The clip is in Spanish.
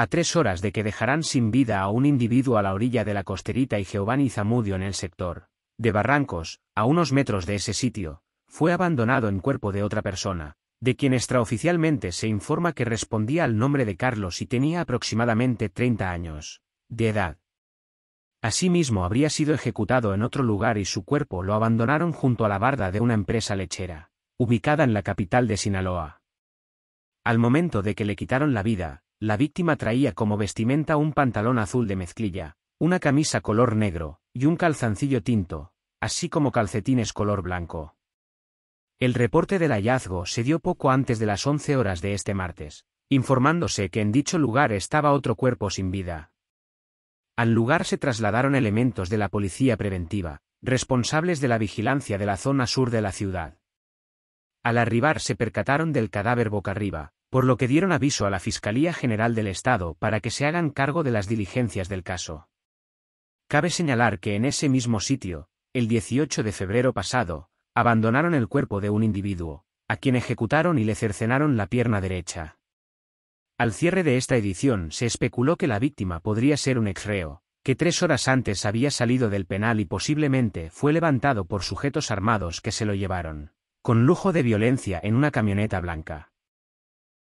a tres horas de que dejarán sin vida a un individuo a la orilla de la costerita y Giovanni Zamudio en el sector de Barrancos, a unos metros de ese sitio, fue abandonado en cuerpo de otra persona, de quien extraoficialmente se informa que respondía al nombre de Carlos y tenía aproximadamente 30 años de edad. Asimismo habría sido ejecutado en otro lugar y su cuerpo lo abandonaron junto a la barda de una empresa lechera, ubicada en la capital de Sinaloa. Al momento de que le quitaron la vida, la víctima traía como vestimenta un pantalón azul de mezclilla, una camisa color negro, y un calzancillo tinto, así como calcetines color blanco. El reporte del hallazgo se dio poco antes de las 11 horas de este martes, informándose que en dicho lugar estaba otro cuerpo sin vida. Al lugar se trasladaron elementos de la policía preventiva, responsables de la vigilancia de la zona sur de la ciudad. Al arribar se percataron del cadáver boca arriba, por lo que dieron aviso a la Fiscalía General del Estado para que se hagan cargo de las diligencias del caso. Cabe señalar que en ese mismo sitio, el 18 de febrero pasado, abandonaron el cuerpo de un individuo, a quien ejecutaron y le cercenaron la pierna derecha. Al cierre de esta edición se especuló que la víctima podría ser un exreo, que tres horas antes había salido del penal y posiblemente fue levantado por sujetos armados que se lo llevaron, con lujo de violencia en una camioneta blanca.